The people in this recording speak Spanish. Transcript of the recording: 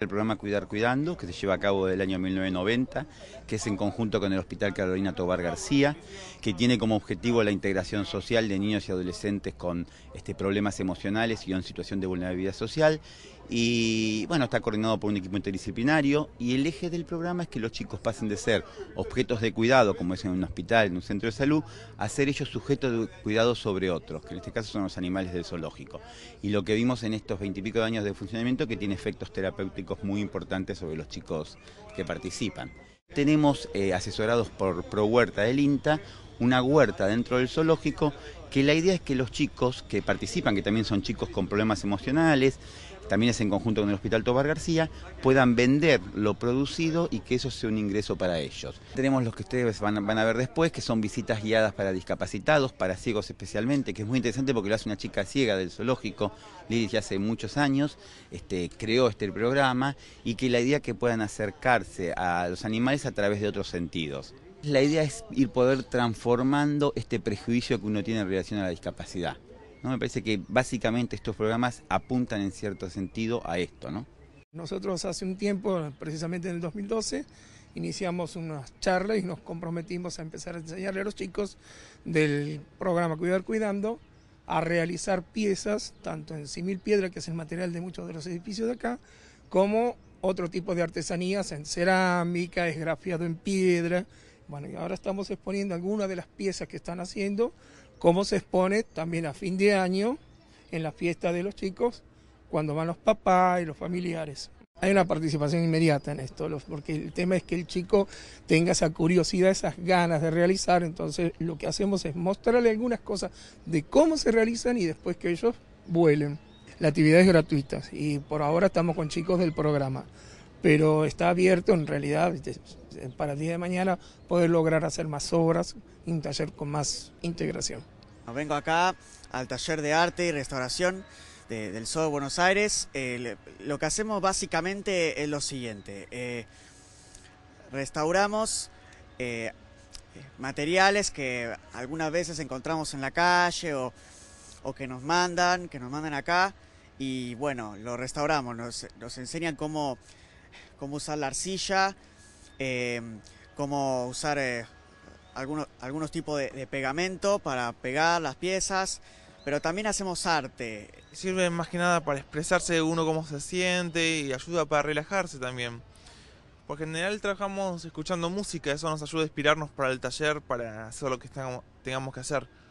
El programa Cuidar Cuidando, que se lleva a cabo desde el año 1990, que es en conjunto con el Hospital Carolina Tobar García, que tiene como objetivo la integración social de niños y adolescentes con este, problemas emocionales y en situación de vulnerabilidad social. Y bueno, está coordinado por un equipo interdisciplinario y el eje del programa es que los chicos pasen de ser objetos de cuidado, como es en un hospital, en un centro de salud, a ser ellos sujetos de cuidado sobre otros, que en este caso son los animales del zoológico. Y lo que vimos en estos veintipico años de funcionamiento que tiene efectos terapéuticos muy importantes sobre los chicos que participan. Tenemos eh, asesorados por Pro Huerta del INTA una huerta dentro del zoológico que la idea es que los chicos que participan, que también son chicos con problemas emocionales, también es en conjunto con el Hospital Tobar García, puedan vender lo producido y que eso sea un ingreso para ellos. Tenemos los que ustedes van, a ver después, que son visitas guiadas para discapacitados, para ciegos especialmente, que es muy interesante porque lo hace una chica ciega del zoológico, Lili ya hace muchos años, este, creó este programa y que la idea es que puedan acercarse a los animales a través de otros sentidos. La idea es ir poder transformando este prejuicio que uno tiene en relación a la discapacidad. ¿no? Me parece que básicamente estos programas apuntan en cierto sentido a esto, Nosotros hace un tiempo, precisamente en el 2012, iniciamos unas charlas y nos comprometimos a empezar a enseñarle a los chicos del programa Cuidar Cuidando a realizar piezas, tanto en simil piedra, que es el material de muchos de los edificios de acá, como otro tipo de artesanías en cerámica, esgrafiado en piedra, bueno, y ahora estamos exponiendo algunas de las piezas que están haciendo, cómo se expone también a fin de año en la fiesta de los chicos, cuando van los papás y los familiares. Hay una participación inmediata en esto, porque el tema es que el chico tenga esa curiosidad, esas ganas de realizar, entonces lo que hacemos es mostrarle algunas cosas de cómo se realizan y después que ellos vuelen. La actividad es gratuita y por ahora estamos con chicos del programa pero está abierto en realidad este, para el día de mañana poder lograr hacer más obras y un taller con más integración. Vengo acá al taller de arte y restauración del ZOO de Buenos Aires. Eh, lo que hacemos básicamente es lo siguiente. Eh, restauramos eh, materiales que algunas veces encontramos en la calle o, o, que nos mandan, que nos mandan acá. Y bueno, lo restauramos, nos enseñan cómo cómo usar la arcilla, em, cómo usar eh, algunos, algunos tipos de, de, pegamento para pegar las piezas, pero también hacemos arte. Sirve más que nada para expresarse uno cómo se siente y ayuda para relajarse también. Por general trabajamos escuchando música, eso nos ayuda a inspirarnos para el taller, para hacer lo que tengamos que hacer.